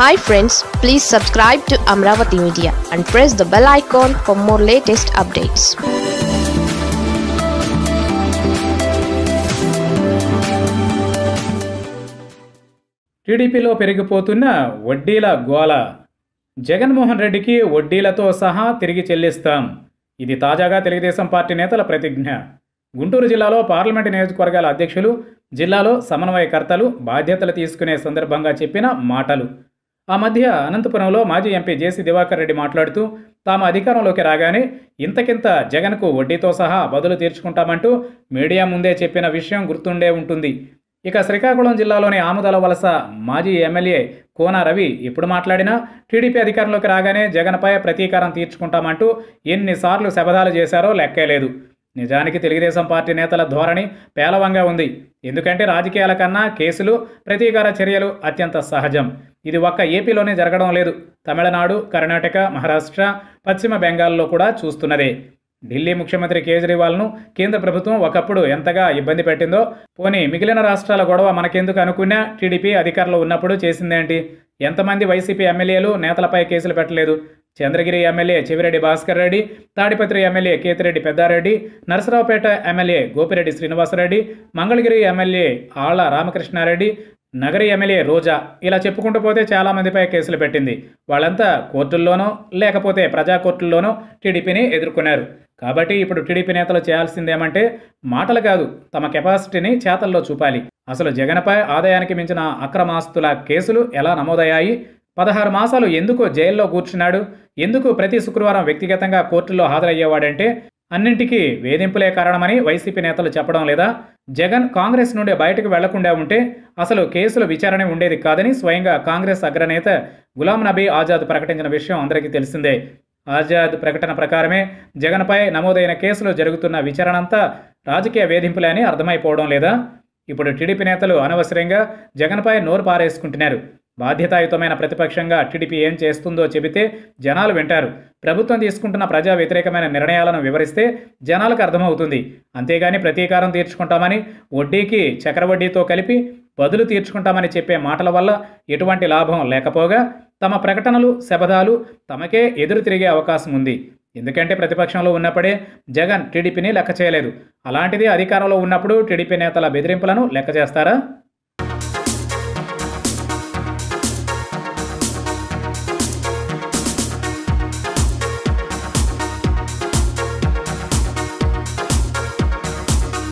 hi friends please subscribe to Amaravati media and press the bell icon for more latest updates టీడీపీలో పెరిగిపోతున్న వడ్డీల గోల జగన్మోహన్ రెడ్డికి వడ్డీలతో సహా తిరిగి చెల్లిస్తాం ఇది తాజాగా తెలుగుదేశం పార్టీ నేతల ప్రతిజ్ఞ గుంటూరు జిల్లాలో పార్లమెంటు నియోజకవర్గాల అధ్యక్షులు జిల్లాలో సమన్వయకర్తలు బాధ్యతలు తీసుకునే సందర్భంగా చెప్పిన మాటలు ఆ మధ్య అనంతపురంలో మాజీ ఎంపీ జేసీ దివాకర్ రెడ్డి మాట్లాడుతూ తాము అధికారంలోకి రాగానే ఇంతకింత జగన్కు వడ్డీతో సహా బదులు తీర్చుకుంటామంటూ మీడియా ముందే చెప్పిన విషయం గుర్తుండే ఉంటుంది ఇక శ్రీకాకుళం జిల్లాలోని ఆముదల వలస మాజీ ఎమ్మెల్యే కోన రవి ఇప్పుడు మాట్లాడినా టీడీపీ అధికారంలోకి రాగానే జగన్పై ప్రతీకారం తీర్చుకుంటామంటూ ఎన్నిసార్లు శబదాలు చేశారో లెక్కేలేదు నిజానికి తెలుగుదేశం పార్టీ నేతల ధోరణి పేలవంగా ఉంది ఎందుకంటే రాజకీయాల కన్నా కేసులు ప్రతీకార చర్యలు అత్యంత సహజం ఇది ఒక్క ఏపీలోనే జరగడం లేదు తమిళనాడు కర్ణాటక మహారాష్ట్ర పశ్చిమ బెంగాల్లో కూడా చూస్తున్నదే ఢిల్లీ ముఖ్యమంత్రి కేజ్రీవాల్ను కేంద్ర ప్రభుత్వం ఒకప్పుడు ఎంతగా ఇబ్బంది పెట్టిందో పోనీ మిగిలిన రాష్ట్రాల గొడవ మనకెందుకు అనుకున్నా టీడీపీ అధికారంలో ఉన్నప్పుడు చేసిందేంటి ఎంతమంది వైసీపీ ఎమ్మెల్యేలు నేతలపై కేసులు పెట్టలేదు Chandragiri MLA Chevireddy Bhaskar Reddy Tadipatri MLA Kethireddy Peddareddy Narasaraopet MLA Gopireddy Srinivasa Reddy Mangalagiri MLA Alla Ramakrishna Reddy Nagari MLA రోజా ఇలా చెప్పుకుంటూ పోతే చాలామందిపై కేసులు పెట్టింది వాళ్ళంతా కోర్టుల్లోనో లేకపోతే ప్రజా కోర్టుల్లోనో టీడీపీని ఎదుర్కొన్నారు కాబట్టి ఇప్పుడు టీడీపీ నేతలు చేయాల్సిందేమంటే మాటలు కాదు తమ కెపాసిటీని చేతల్లో చూపాలి అసలు జగన్పై ఆదాయానికి మించిన అక్రమాస్తుల కేసులు ఎలా నమోదయ్యాయి పదహారు మాసాలు ఎందుకు జైల్లో కూర్చున్నాడు ఎందుకు ప్రతి శుక్రవారం వ్యక్తిగతంగా కోర్టులో హాజరయ్యేవాడంటే అన్నింటికీ వేధింపులే కారణమని వైసీపీ నేతలు చెప్పడం లేదా జగన్ కాంగ్రెస్ నుండి బయటకు వెళ్లకుండా ఉంటే అసలు కేసుల విచారణ ఉండేది కాదని స్వయంగా కాంగ్రెస్ అగ్రనేత గులాం నబీ ఆజాద్ ప్రకటించిన విషయం అందరికీ తెలిసిందే ఆజాద్ ప్రకటన ప్రకారమే జగన్పై నమోదైన కేసులో జరుగుతున్న విచారణ అంతా రాజకీయ వేధింపులే అని అర్థమైపోవడం లేదా ఇప్పుడు టీడీపీ నేతలు అనవసరంగా జగన్పై నోరు పారేసుకుంటున్నారు బాధ్యతాయుతమైన ప్రతిపక్షంగా టీడీపీ ఏం చేస్తుందో చెబితే జనాలు వింటారు ప్రభుత్వం తీసుకుంటున్న ప్రజా వ్యతిరేకమైన నిర్ణయాలను వివరిస్తే జనాలకు అర్థమవుతుంది అంతేగాని ప్రతీకారం తీర్చుకుంటామని వడ్డీకి చక్రవడ్డీతో కలిపి బదులు తీర్చుకుంటామని చెప్పే మాటల వల్ల ఎటువంటి లాభం లేకపోగా తమ ప్రకటనలు శబదాలు తమకే ఎదురు తిరిగే అవకాశం ఉంది ఎందుకంటే ప్రతిపక్షంలో ఉన్నప్పుడే జగన్ టీడీపీని లెక్క చేయలేదు అలాంటిది అధికారంలో ఉన్నప్పుడు టీడీపీ నేతల బెదిరింపులను లెక్క చేస్తారా